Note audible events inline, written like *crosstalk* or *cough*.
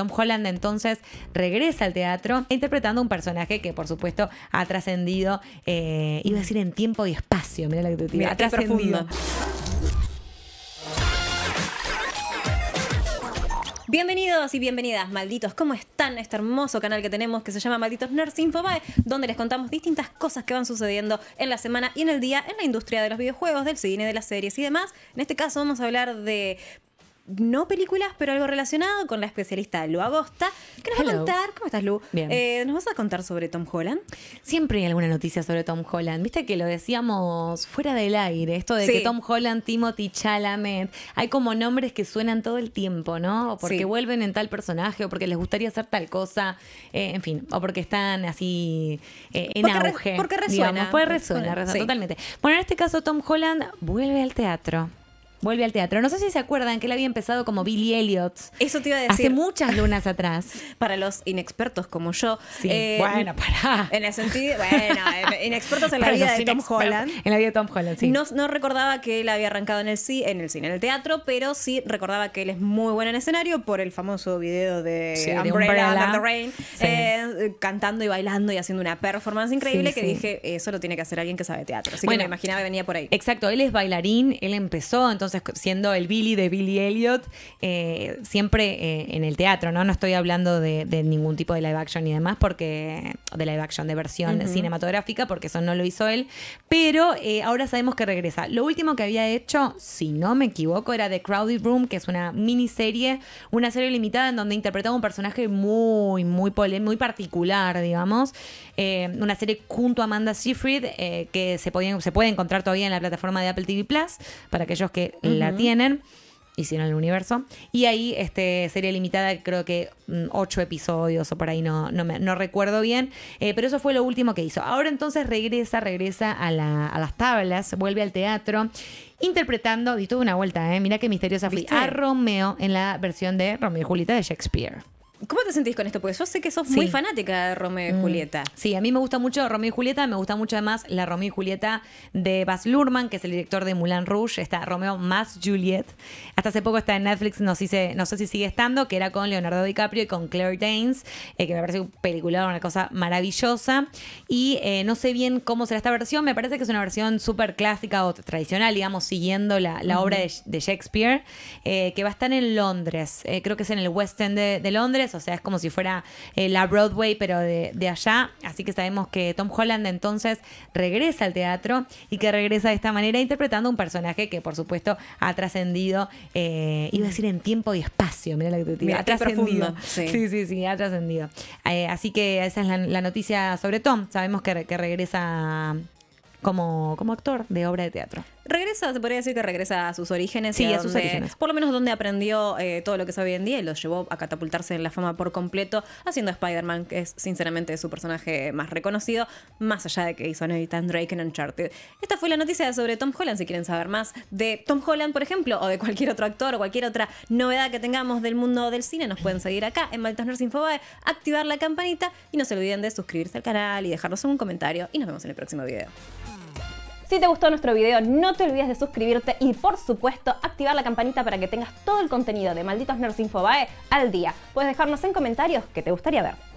Tom Holland entonces regresa al teatro interpretando un personaje que por supuesto ha trascendido, eh, iba a decir en tiempo y espacio, mira la que te ha trascendido. Bienvenidos y bienvenidas, malditos. ¿Cómo están? Este hermoso canal que tenemos que se llama Malditos Nerds Infobae, donde les contamos distintas cosas que van sucediendo en la semana y en el día en la industria de los videojuegos, del cine, de las series y demás. En este caso vamos a hablar de no películas, pero algo relacionado con la especialista Lu Agosta, que nos va a contar, ¿cómo estás Lu? Bien. Eh, ¿Nos vas a contar sobre Tom Holland? Siempre hay alguna noticia sobre Tom Holland. Viste que lo decíamos fuera del aire, esto de que Tom Holland, Timothy Chalamet, hay como nombres que suenan todo el tiempo, ¿no? O porque vuelven en tal personaje, o porque les gustaría hacer tal cosa, eh, en fin, o porque están así eh, en porque auge. porque resuena. resuena, resuena totalmente. Bueno, en este caso Tom Holland vuelve al teatro vuelve al teatro. No sé si se acuerdan que él había empezado como Billy Elliot. Eso te iba a decir. Hace muchas lunas atrás. *laughs* para los inexpertos como yo. Eh, bueno, para. En el sentido, bueno, *laughs* inexpertos en la vida de Tom Holland. En la vida de Tom Holland, sí. No, recordaba que él había arrancado en el, en el cine, en el teatro, pero sí recordaba que él es muy bueno en escenario por el famoso video de, Umbrella, the Rain, eh, cantando y bailando y haciendo una performance increíble que dije, eso lo tiene que hacer alguien que sabe teatro. Así que me imaginaba que venía por ahí. Exacto, él es bailarín, él empezó, entonces siendo el Billy de Billy Elliot, eh, siempre eh, en el teatro, ¿no? No estoy hablando de, ningún tipo de live action y demás, porque, de live action, de versión cinematográfica, porque eso no lo hizo él, pero eh, ahora sabemos que regresa. Lo último que había hecho, si no me equivoco, era The Crowded Room, que es una miniserie, una serie limitada en donde interpretaba un personaje muy, muy, muy particular, digamos. una serie junto a Amanda Seyfried, que se, se puede encontrar todavía en la plataforma de Apple TV Plus, para aquellos que la tienen hicieron el universo. Y ahí, este, serie limitada, creo que mm, ocho episodios o por ahí, no, recuerdo bien. Eh, pero eso fue lo último que hizo. Ahora entonces regresa, regresa a, las tablas, vuelve al teatro, interpretando, di toda una vuelta, ¿eh? Mira qué misteriosa fui, a Romeo en la versión de Romeo y Julieta de Shakespeare. ¿Cómo te sentís con esto? Porque yo sé que sos muy fanática de Romeo y mm. Julieta. Sí, a mí me gusta mucho Romeo y Julieta, me gusta mucho además la Romeo y Julieta de Baz Luhrmann, que es el director de Moulin Rouge, está Romeo más Juliet. Hasta hace poco está en Netflix, no, sé, si sigue estando, que era con Leonardo DiCaprio y con Claire Danes, eh, que me parece un peliculado, una cosa maravillosa. Y eh, no sé bien cómo será esta versión, me parece que es una versión súper clásica o tradicional, digamos, siguiendo la, obra de, Shakespeare, eh, que va a estar en Londres, creo que es en el West End de Londres o sea, es como si fuera eh, la Broadway, pero de, allá. Así que sabemos que Tom Holland entonces regresa al teatro y que regresa de esta manera interpretando un personaje que, por supuesto, ha trascendido, eh, iba a decir en tiempo y espacio, mira lo que ha trascendido. Sí. sí. sí, ha trascendido. Eh, así que esa es la, noticia sobre Tom. Sabemos que, regresa como, como actor de obra de teatro regresa, se podría decir que regresa a sus orígenes. y a, sus orígenes. Por lo menos donde aprendió eh, todo lo que sabe hoy en día y lo llevó a catapultarse en la fama por completo, haciendo a Spider-Man, que es sinceramente su personaje más reconocido, más allá de que hizo Nathan Drake en Uncharted. Esta fue la noticia sobre Tom Holland, si quieren saber más de Tom Holland, por ejemplo, o de cualquier otro actor o cualquier otra novedad que tengamos del mundo del cine, nos pueden seguir acá en Maltas Nerds activar la campanita y no se olviden de suscribirse al canal y dejarnos un comentario y nos vemos en el próximo video. Si te gustó nuestro video, no te olvides de suscribirte y por supuesto activar la campanita para que tengas todo el contenido de Malditos Nerds Infobae al día. Puedes dejarnos en comentarios qué te gustaría ver.